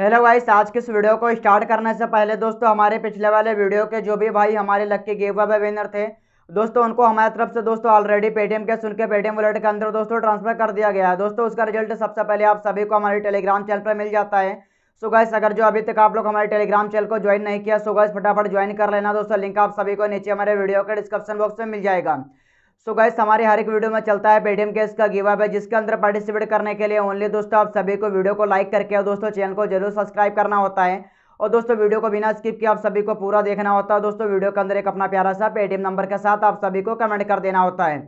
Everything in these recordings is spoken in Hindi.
हेलो गाइस आज के इस वीडियो को स्टार्ट करने से पहले दोस्तों हमारे पिछले वाले वीडियो के जो भी भाई हमारे लक के गेव अब विनर थे दोस्तों उनको हमारे तरफ से दोस्तों ऑलरेडी पेटीएम के सुन के पेटीएम वॉलेट के अंदर दोस्तों ट्रांसफर कर दिया गया है दोस्तों उसका रिजल्ट सबसे पहले आप सभी को हमारे टेलीग्राम चैनल पर मिल जाता है सो गाइस अगर जो अभी तक आप लोग हमारे टेलीग्राम चैनल को ज्वाइन नहीं किया सो गाइस फटाफट ज्वाइन कर लेना दोस्तों लिंक आप सभी को नीचे हमारे वीडियो के डिस्क्रिप्शन बॉक्स में मिल जाएगा सो so गाइस हमारे हर एक वीडियो में चलता है पेटीएम केस का गिव है जिसके अंदर पार्टिसिपेट करने के लिए ओनली दोस्तों आप सभी को वीडियो को लाइक करके और दोस्तों चैनल को जरूर सब्सक्राइब करना होता है और दोस्तों वीडियो को बिना स्किप किए आप सभी को पूरा देखना होता है दोस्तों वीडियो के अंदर एक अपना प्यारा सा पेटीएम नंबर के साथ आप सभी को कमेंट कर देना होता है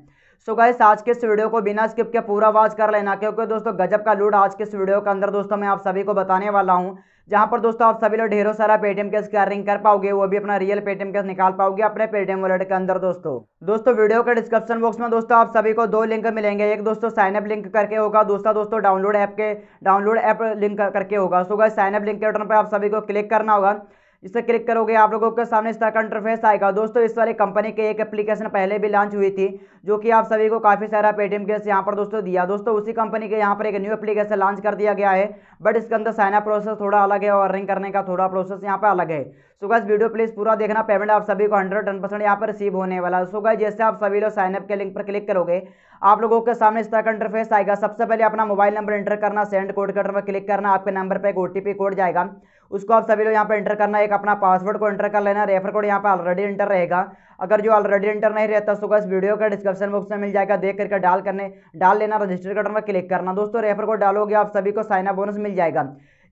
सो so गाइस आज के इस वीडियो को बिना स्किप के पूरा वॉच कर लेना क्योंकि दोस्तों गजब का लूट आज के इस वीडियो के अंदर दोस्तों मैं आप सभी को बताने वाला हूँ जहाँ पर दोस्तों आप सभी लोग ढेरों सारा पेटीएम कैश रिंग कर पाओगे वो भी अपना रियल पेटीएम कैश निकाल पाओगे अपने पेटीएम वॉलेट के अंदर दोस्तों दोस्तों वीडियो के डिस्क्रिप्शन बॉक्स में दोस्तों आप सभी को दो लिंक मिलेंगे एक दोस्तों साइनअप लिंक करके होगा दूसरा दोस्तों डाउनलोड ऐप के डाउनलोड ऐप लिंक करके होगा सो गाइस साइनअप लिंक के बटन पर आप सभी को क्लिक करना होगा इसे क्लिक करोगे आप लोगों के सामने इस तरह का इंटरफेस आएगा दोस्तों इस वाले कंपनी के एक एप्लीकेशन पहले भी लॉन्च हुई थी जो कि आप सभी को काफ़ी सारा पेटीएम केस यहाँ पर दोस्तों दिया दोस्तों उसी कंपनी के यहाँ पर एक न्यू एप्लीकेशन लॉन्च कर दिया गया है बट इसके अंदर साइनअप प्रोसेस थोड़ा अलग है और अर्निंग करने का थोड़ा प्रोसेस यहाँ पर अलग है सो वीडियो प्लीज पूरा देखना पेमेंट आप सभी को हंड्रेड टेन परसेंट यहाँ पर रिसीव होने वाला है सो जैसे आप सभी लोग साइनअप के लिंक पर क्लिक करोगे आप लोगों के सामने इस तरह का इंटरफेस आएगा सबसे पहले अपना मोबाइल नंबर एंटर करना सेंड कोड कटर पर क्लिक करना आपके नंबर पर एक ओ कोड जाएगा उसको आप सभी लोग यहाँ पर एंटर करना एक अपना पासवर्ड को एंटर कर लेना रेफर कोड यहाँ पर ऑलरेडी एंटर रहेगा अगर जो ऑलरेडी एंटर नहीं रहता उसको इस वीडियो का डिस्क्रिप्शन बॉक्स में मिल जाएगा देख करके डाल करने डाल लेना रजिस्टर करना क्लिक करना दोस्तों रेफर कोड डालोगे आप सभी को साइन अप बोनस मिल जाएगा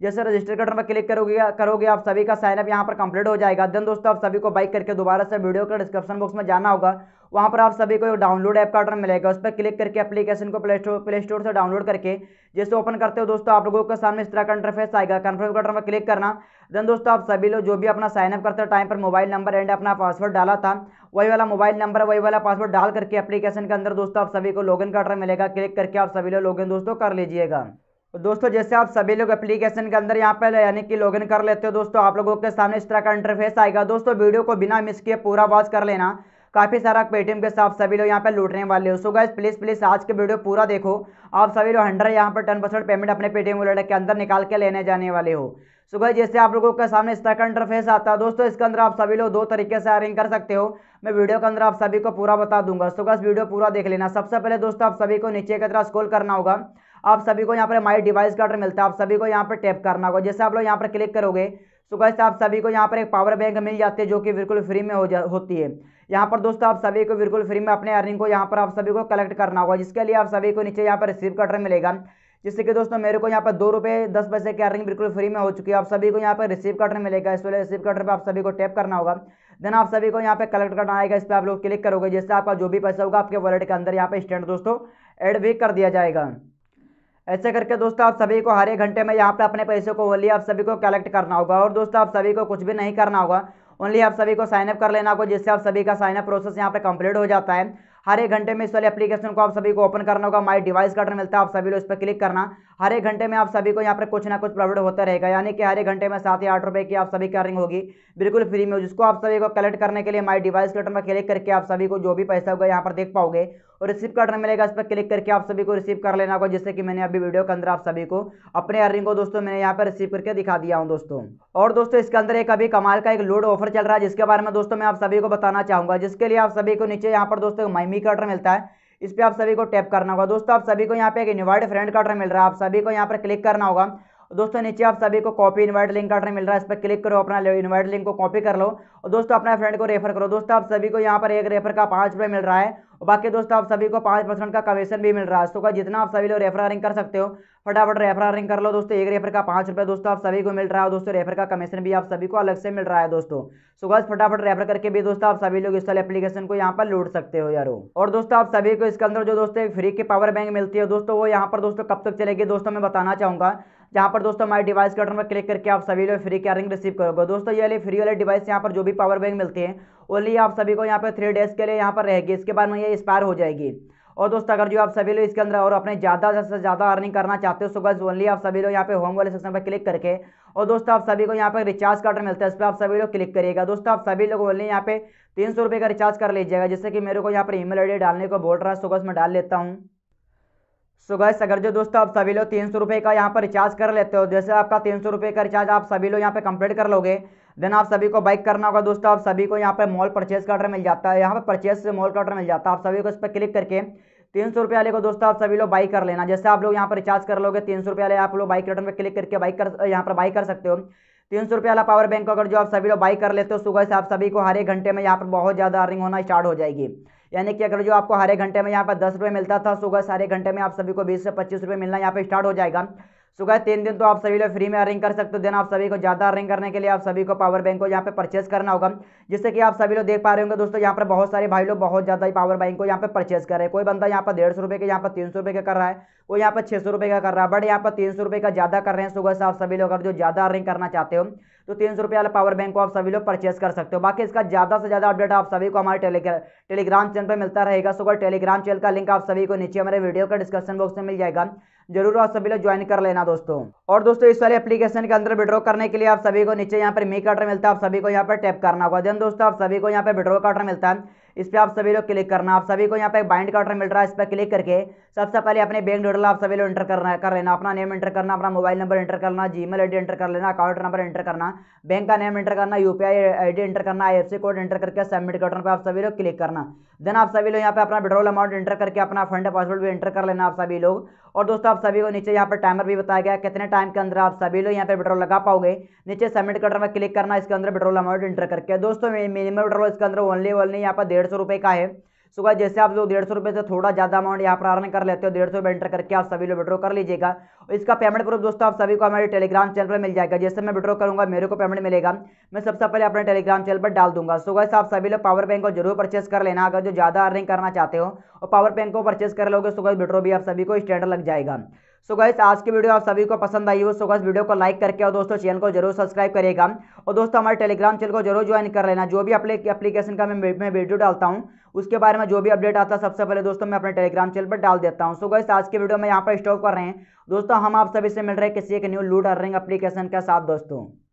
जैसे रजिस्टर कटन बटन पर क्लिक करोगे करोगे आप सभी का साइनअप यहाँ पर कंप्लीट हो जाएगा देन दोस्तों आप सभी को बाइक करके दोबारा से वीडियो का डिस्क्रिप्शन बॉक्स में जाना होगा वहाँ पर आप सभी को एक डाउनलोड ऐप का ऑर्डर मिलेगा उस पर क्लिक करके एप्लीकेशन को प्ले स्टोर प्ले स्टोर से डाउनलोड करके जैसे ओपन करते हो दोस्तों आप लोगों के सामने इस तरह का इंटरफेस आएगा कन्फर्म का ऑर्डर पर क्लिक करना देन दोस्तों आप सभी लोग जो भी अपना साइनअप करते हो टाइम पर मोबाइल नंबर एंड अपना पासवर्ड डाला था वही वाला मोबाइल नंबर वही वाला पासवर्ड डाल करके एप्लीकेशन के अंदर दोस्तों आप सभी को लॉग का ऑर्डर मिलेगा क्लिक करके आप सभी लोग लॉगिन दोस्तों कर लीजिएगा तो दोस्तों जैसे आप सभी लोग एप्लीकेशन के अंदर यहाँ पर यानी कि लॉगिन कर लेते हो दोस्तों आप लोगों के सामने इस तरह का इंटरफेस आएगा दोस्तों वीडियो को बिना मिस किए पूरा वॉच कर लेना काफ़ी सारा पेटीएम के साथ सभी लोग यहाँ पे लूटने वाले हो सो गाइस प्लीज़ प्लीज़ आज के वीडियो पूरा देखो आप सभी लोग हंड्रेड यहाँ पर टेन परसेंट पेमेंट अपने पेटीएम वॉलेट के अंदर निकाल के लेने जाने वाले हो सो गाइस जैसे आप लोगों के सामने इस तरह का इंटरफेस आता है दोस्तों इसके अंदर आप सभी लोग दो तरीके से अर्निंग कर सकते हो मैं वीडियो के अंदर आप सभी को पूरा बता दूंगा सो गाइस वीडियो पूरा देख लेना सबसे पहले दोस्तों आप सभी को नीचे की तरह स्कोल करना होगा आप सभी को यहाँ पर माई डिवाइस का ऑर्डर मिलता है आप सभी को यहाँ पर टैप करना होगा जैसे आप लोग यहाँ पर क्लिक करोगे तो गैस आप सभी को यहाँ पर एक पावर बैंक मिल जाती है जो कि बिल्कुल फ्री में हो जा होती है यहाँ पर दोस्तों आप सभी को बिल्कुल फ्री में अपने अर्निंग को यहाँ पर आप सभी को कलेक्ट करना होगा जिसके लिए आप सभी को नीचे यहाँ पर रिसीव का ऑर्डर मिलेगा जिससे कि दोस्तों मेरे को यहाँ पर दो रुपये दस पैसे की अर्निंग बिल्कुल फ्री में हो चुकी है आप सभी को यहाँ पर रिसीव का ऑर्डर मिलेगा इस वाले रिसीव का ऑर्डर पर आप सभी को टैप करना होगा देन आप सभी को यहाँ पर कलेक्ट करना आएगा इस पर आप लोग क्लिक करोगे जिससे आपका जो भी पैसा होगा आपके वॉलेट के अंदर यहाँ पर स्टैंड दोस्तों ऐड भी कर दिया जाएगा ऐसे करके दोस्तों आप सभी को हर एक घंटे में यहाँ पर अपने पैसे को ओनली आप सभी को कलेक्ट करना होगा और दोस्तों आप सभी को कुछ भी नहीं करना होगा ओनली आप सभी को साइनअप कर लेना होगा जिससे आप सभी का साइनअप प्रोसेस यहाँ पर कंप्लीट हो जाता है हर एक घंटे में इस वाले एप्लीकेशन को आप सभी को ओपन करना होगा माई डिवाइस कटर मिलता है आप सभी लोग इस पर क्लिक करना हर एक घंटे में आप सभी को यहाँ पर कुछ ना कुछ प्रॉफिट होता रहेगा यानी कि हर एक घंटे में सात या आठ रुपए की आप सभी की होगी बिल्कुल फ्री में जिसको आप सभी को कलेक्ट करने के लिए माई डिवाइस के में क्लिक करके आप सभी को जो भी पैसा होगा यहाँ पर देख पाओगे और रिसीव का बटन मिलेगा इस पर क्लिक करके आप सभी को रिसीव कर लेना होगा जैसे कि मैंने अभी वीडियो के अंदर आप सभी को अपने अर्निंग को दोस्तों मैंने यहाँ पर रिसीव करके दिखा दिया हूँ दोस्तों और दोस्तों इसके अंदर एक अभी कमाल का एक लोड ऑफर चल रहा है जिसके बारे में दोस्तों मैं आप सभी को बताना चाहूँगा जिसके लिए आप सभी को नीचे यहाँ पर दोस्तों माइमी का मिलता है इस पर आप सभी को टैप करना होगा दोस्तों आप सभी को यहाँ पे एक इन्वाइट फ्रेंड का ऑर्डर मिल रहा है आप सभी को यहाँ पर क्लिक करना होगा दोस्तों नीचे आप सभी को कॉपी इन्वाइट लिंक का मिल रहा है इस पर क्लिक करो अपना इन्वाइट लिंक को कॉपी कर लो और दोस्तों अपना फ्रेंड को रेफर करो दोस्तों आप सभी को यहाँ पर एक रेफर का पाँच रुपये मिल रहा है और बाकी दोस्तों आप सभी को पाँच परसेंट का कमीशन भी मिल रहा है दोस्तों जितना आप सभी लोग रेफरारिंग कर सकते हो फटाफट रेफरारिंग कर लो दोस्तों एक रेफर का पाँच रुपये दोस्तों आप सभी को मिल रहा है दोस्तों रेफर का कमीशन भी आप सभी को अलग से मिल रहा है दोस्तों सो तो गज फटाफट रेफर करके भी दोस्तों आप सभी लोग इस वाले एप्लीकेशन को यहाँ पर लूट सकते हो यारो और दोस्तों आप सभी को इसके अंदर जो दोस्तों एक फ्री की पावर बैंक मिलती है दोस्तों वो यहाँ पर दोस्तों कब तक चलेगी दोस्तों मैं बताना चाहूँगा जहाँ पर दोस्तों हमारे डिवाइस के बटन पर क्लिक करके आप सभी लोग फ्री कैरिंग अर्निंग रिसीव करोगे दोस्तों ये वाली फ्री वाले डिवाइस यहाँ पर जो भी पावर बैंक मिलती है ओनली आप सभी को यहाँ पर थ्री डेज के लिए यहाँ पर रहेगी इसके बाद में ये एक्सपायर हो जाएगी और दोस्तों अगर जो आप सभी लोग इसके अंदर और अपने ज़्यादा से ज़्यादा अर्निंग करना चाहते हो सो गज ओनली आप सभी लोग यहाँ पे होम वाले सेक्शन पर क्लिक करके और दोस्तों आप सभी को यहाँ पर रिचार्ज का ऑर्डर मिलता है इस पर आप सभी लोग क्लिक करिएगा दोस्तों आप सभी लोग ओनली यहाँ पे तीन सौ रुपये का रिचार्ज कर लीजिएगा जैसे कि मेरे को यहाँ पर ई मेल डालने को बोल रहा है सो गज मैं डाल लेता हूँ सो गैस अगर जो दोस्तों आप सभी लोग तीन सौ रुपये का यहाँ पर रिचार्ज कर लेते हो जैसे आपका तीन सौ रुपये का रिचार्ज आप सभी लोग यहाँ पे कंप्लीट कर लोगे देन आप सभी को बाइक करना होगा दोस्तों आप सभी को यहाँ पे मॉल परचेज का ऑर्डर मिल जाता है यहाँ पे परचेज मॉल का ऑर्डर मिल जाता है आप सभी को इस पर क्लिक करके तीन सौ रुपये वाले को दोस्तों आप सभी लोग बाई कर लेना जैसे आप लोग यहाँ पर रिचार्ज कर लोगे तीन सौ रुपये वाले आप लोग बाइक बटन पर क्लिक करके बाइक कर यहाँ पर बाई कर सकते हो तीन सौ रुपये वाला पावर बैंक अगर जो आप सभी लोग बाई कर लेते हो सुबह से आप सभी को हर एक घंटे में यहाँ पर बहुत ज़्यादा अर्निंग होना स्टार्ट हो जाएगी यानी कि अगर जो आपको हरे घंटे में यहाँ पर दस रुपये मिलता था सुबह सारे घंटे में आप सभी को बीस से पच्चीस रुपये मिलना यहाँ पे स्टार्ट हो जाएगा सुबह तीन दिन तो आप सभी लोग फ्री में अर्निंग कर सकते हो देन आप सभी को ज़्यादा अर्निंग करने के लिए आप सभी को पावर बैंक को यहाँ पे परचेस करना होगा जिससे कि आप सभी लोग देख पा रहे होंगे दोस्तों यहाँ पर बहुत सारे भाई लोग बहुत ज़्यादा ही पावर बैंक को यहाँ पे परचेस कर रहे हैं कोई बंदा यहाँ पर डेढ़ सौ रुपये के यहाँ पर तीन सौ रुपये का कर रहा है वो यहाँ पर छः सौ रुपये का कर रहा है बट यहाँ पर तीन सौ रुपये का ज़्यादा कर रहे हैं सुबह से आप सभी लोग अगर जो ज़्यादा अर्निंग करना चाहते हो तो तीन सौ रुपये वाला पावर बैंक को आप सभी लोग परचेस कर सकते हो बाकी इसका ज़्यादा से ज़्यादा अपडेट आप सभी को हमारे टेलीग्राम चैनल पर मिलता रहेगा सो टेलीग्राम चैनल का लिंक आप सभी को नीचे हमारे वीडियो का डिस्क्रिप्शन बॉक्स में मिल जाएगा जरूर आप सभी लोग ज्वाइन कर लेना दोस्तों और दोस्तों इस वाले एप्लीकेशन के अंदर विड्रॉ करने के लिए आप सभी को नीचे यहाँ पर मी काटर मिलता है आप सभी को यहाँ पर टैप करना होगा देन दोस्तों आप सभी को यहाँ पर विड्रॉ काटर मिलता है इस पर आप सभी लोग क्लिक करना आप सभी को यहाँ पे बाइंड का ऑर्डर मिल रहा है इस पर क्लिक करके सबसे पहले अपने बैंक डिटेल आप सभी लोग एंटर करना कर लेना अपना नेम एंटर करना अपना मोबाइल नंबर एंटर करना जी मेल एंटर कर लेना अकाउंट नंबर एंटर करना बैंक का नेम एंटर करना यू पी एंटर करना आई कोड एंटर करके सबमिट के पर आप सभी लोग क्लिक करना देन आप सभी लोग यहाँ पे अपना पेट्रोल अमाउंट एंटर करके अपना फंड पासवर्ड भी एंटर कर लेना आप सभी लोग और दोस्तों आप सभी को नीचे यहाँ पर टाइमर भी बताया गया कितने टाइम के अंदर आप सभी लोग यहाँ पे पेट्रोल लगा पाओगे नीचे सबमिट कटर में क्लिक करना इसके अंदर पेट्रोल अमाउंट एंटर करके दोस्तों मिनिमम पेट्रोल इसके अंदर ओनली ओनली यहाँ पर डेढ़ डेढ़ सौ रुपये का है सो सुबह जैसे आप लोग डेढ़ सौ रुपये से थोड़ा ज़्यादा अमाउंट यहाँ पर आर्न कर लेते हो डेढ़ सौ रुपये एंटर करके आप सभी लोग विड्रॉ कर लीजिएगा और इसका पेमेंट प्रूफ दोस्तों आप सभी को हमारे टेलीग्राम चैनल पर मिल जाएगा जैसे मैं विड्रॉ करूँगा मेरे को पेमेंट मिलेगा मैं सबसे पहले अपने टेलीग्राम चैनल पर डाल दूंगा सो गाइस आप सभी लोग पावर बैंक को जरूर परचेस कर लेना अगर जो ज़्यादा अर्निंग करना चाहते हो और पावर बैंक को परचेस कर लोगे सुबह विड्रो भी आप सभी को स्टैंडर्ड लग जाएगा सो गाइस आज की वीडियो आप सभी को पसंद आई हो सो गाइस वीडियो को लाइक करके और दोस्तों चैनल को जरूर सब्सक्राइब करेगा और दोस्तों हमारे टेलीग्राम चैनल को जरूर ज्वाइन कर लेना जो भी अपने एप्लीकेशन का मैं मैं वीडियो डालता हूँ उसके बारे में जो भी अपडेट आता है सबसे पहले दोस्तों मैं अपने टेलीग्राम चैनल पर डाल देता हूँ सो गाइस आज की वीडियो में यहाँ पर स्टॉप कर रहे हैं दोस्तों हम आप सभी से मिल रहे हैं किसी एक न्यू लूट अर्निंग एप्लीकेशन के साथ दोस्तों